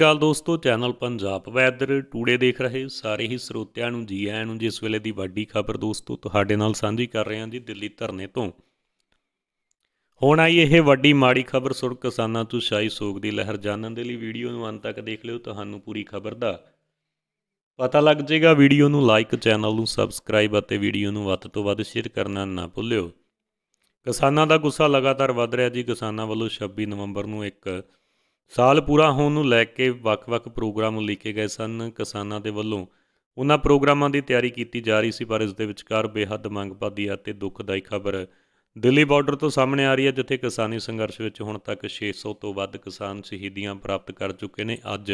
ਗੱਲ ਦੋਸਤੋ channel Punjab weather today ਦੇਖ ਰਹੇ ਸਾਰੇ ਹੀ ਸਰੋਤਿਆਂ ਨੂੰ ਜੀ ਆਇਆਂ ਨੂੰ ਜਿਸ ਵੇਲੇ ਦੀ ਵੱਡੀ ਖਬਰ ਦੋਸਤੋ ਤੁਹਾਡੇ ਨਾਲ ਸਾਂਝੀ ਕਰ ਰਹੇ ਹਾਂ ਜੀ ਦਿੱਲੀ ਧਰਨੇ ਤੋਂ ਹੁਣ ਆਈ ਇਹ ਵੱਡੀ ਮਾੜੀ ਖਬਰ ਸੁਣ ਕਿਸਾਨਾਂ ਤੋਂ ਸ਼ਾਈ ਸੋਗ ਦੀ ਲਹਿਰ ਜਾਣਨ ਦੇ ਲਈ ਵੀਡੀਓ ਨੂੰ ਅੰਤ ਤੱਕ ਦੇਖ ਲਿਓ ਤੁਹਾਨੂੰ ਪੂਰੀ ਖਬਰ ਦਾ ਪਤਾ ਲੱਗ ਜਾਏਗਾ ਵੀਡੀਓ ਨੂੰ ਲਾਈਕ ਚੈਨਲ ਨੂੰ ਸਬਸਕ੍ਰਾਈਬ ਅਤੇ ਵੀਡੀਓ ਨੂੰ ਵੱਧ ਤੋਂ ਵੱਧ ਸ਼ੇਅਰ ਕਰਨਾ ਨਾ ਭੁੱਲਿਓ ਕਿਸਾਨਾਂ ਦਾ ਗੁੱਸਾ ਲਗਾਤਾਰ ਵਧ ਰਿਹਾ ਜੀ ਕਿਸਾਨਾਂ ਵੱਲੋਂ 26 ਨਵੰਬਰ ਨੂੰ ਇੱਕ ਸਾਲ ਪੂਰਾ ਹੋਣ ਨੂੰ ਲੈ ਕੇ ਵੱਖ-ਵੱਖ ਪ੍ਰੋਗਰਾਮ ਉਲੀਕੇ ਗਏ ਸਨ ਕਿਸਾਨਾਂ ਦੇ ਵੱਲੋਂ ਉਹਨਾਂ ਪ੍ਰੋਗਰਾਮਾਂ ਦੀ ਤਿਆਰੀ ਕੀਤੀ ਜਾ ਰਹੀ ਸੀ ਪਰ ਇਸ ਦੇ ਵਿਚਕਾਰ ਬੇਹੱਦ ਪਾਦੀ ਅਤੇ ਦੁਖਦਾਈ ਖਬਰ ਦਿੱਲੀ ਬਾਰਡਰ ਤੋਂ ਸਾਹਮਣੇ ਆ ਰਹੀ ਹੈ ਜਿੱਥੇ ਕਿਸਾਨੀ ਸੰਘਰਸ਼ ਵਿੱਚ ਹੁਣ ਤੱਕ 600 ਤੋਂ ਵੱਧ ਕਿਸਾਨ ਸ਼ਹੀਦੀਆਂ ਪ੍ਰਾਪਤ ਕਰ ਚੁੱਕੇ ਨੇ ਅੱਜ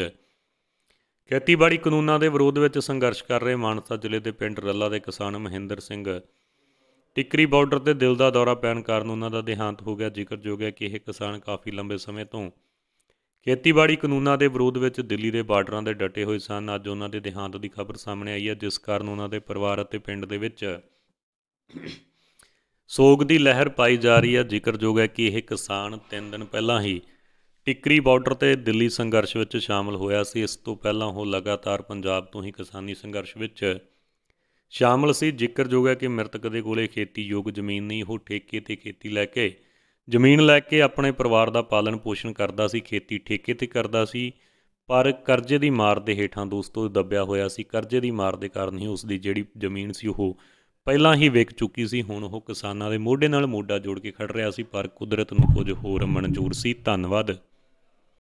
ਖੇਤੀਬਾੜੀ ਕਾਨੂੰਨਾਂ ਦੇ ਵਿਰੋਧ ਵਿੱਚ ਸੰਘਰਸ਼ ਕਰ ਰਹੇ ਮਾਨਸਾ ਜ਼ਿਲ੍ਹੇ ਦੇ ਪਿੰਡ ਰੱਲਾ ਦੇ ਕਿਸਾਨ ਮਹਿੰਦਰ ਸਿੰਘ ਟਿੱਕਰੀ ਬਾਰਡਰ ਤੇ ਦਿਲ ਦਾ ਦੌਰਾ ਪੈਣ ਕਾਰਨ ਉਹਨਾਂ ਦਾ ਦੇਹਾਂਤ ਹੋ ਗਿਆ ਜ਼ਿਕਰਯੋਗ ਹੈ ਕਿ ਇਹ ਕਿਸਾਨ ਕਾਫੀ ਲੰਬੇ ਸਮੇਂ ਤੋਂ ਖੇਤੀਬਾੜੀ ਕਾਨੂੰਨਾਂ ਦੇ ਵਿਰੋਧ ਵਿੱਚ ਦਿੱਲੀ ਦੇ ਬਾਰਡਰਾਂ ਦੇ ਡਟੇ ਹੋਏ ਸਨ ਅੱਜ ਉਹਨਾਂ ਦੇ ਦੇਹਾਂਤ ਦੀ ਖਬਰ ਸਾਹਮਣੇ ਆਈ ਹੈ ਜਿਸ ਕਾਰਨ ਉਹਨਾਂ ਦੇ ਪਰਿਵਾਰ ਅਤੇ ਪਿੰਡ ਦੇ ਵਿੱਚ ਸੋਗ ਦੀ ਲਹਿਰ ਪਾਈ ਜਾ ਰਹੀ ਹੈ ਜ਼ਿਕਰਯੋਗ ਹੈ ਕਿ ਇਹ ਕਿਸਾਨ 3 ਦਿਨ ਪਹਿਲਾਂ ਹੀ ਟਿੱਕਰੀ ਬਾਰਡਰ ਤੇ ਦਿੱਲੀ ਸੰਘਰਸ਼ ਵਿੱਚ ਸ਼ਾਮਲ ਹੋਇਆ ਸੀ ਇਸ ਤੋਂ ਪਹਿਲਾਂ ਉਹ ਲਗਾਤਾਰ ਪੰਜਾਬ ਤੋਂ ਹੀ ਕਿਸਾਨੀ ਸੰਘਰਸ਼ ਵਿੱਚ ਸ਼ਾਮਲ ਸੀ ਜ਼ਿਕਰਯੋਗ ਹੈ ਕਿ ਮ੍ਰਿਤਕ ਦੇ ਕੋਲੇ ਖੇਤੀ ਯੋਗ ਜ਼ਮੀਨ ਨਹੀਂ ਉਹ ਠੇਕੇ ਤੇ ਖੇਤੀ ਲੈ ਕੇ ਜ਼ਮੀਨ ਲੈ ਕੇ ਆਪਣੇ ਪਰਿਵਾਰ ਦਾ ਪਾਲਣ ਪੋਸ਼ਣ ਕਰਦਾ ਸੀ ਖੇਤੀ ਠੇਕੇ ਤੇ ਕਰਦਾ ਸੀ ਪਰ ਕਰਜ਼ੇ ਦੀ ਮਾਰ ਦੇ ਹੇਠਾਂ ਦੋਸਤੋ ਦੱਬਿਆ ਹੋਇਆ ਸੀ ਕਰਜ਼ੇ ਦੀ ਮਾਰ ਦੇ ਕਾਰਨ ਹੀ ਉਸ ਦੀ ਜਿਹੜੀ ਜ਼ਮੀਨ ਸੀ ਉਹ ਪਹਿਲਾਂ ਹੀ ਵਿਕ ਚੁੱਕੀ ਸੀ ਹੁਣ ਉਹ ਕਿਸਾਨਾਂ ਦੇ ਮੋਢੇ ਨਾਲ ਮੋਢਾ ਜੋੜ ਕੇ ਖੜ ਰਿਹਾ ਸੀ ਪਰ ਕੁਦਰਤ ਨੂੰ ਕੁਝ ਹੋਰ ਮਨਜ਼ੂਰ ਸੀ ਧੰਨਵਾਦ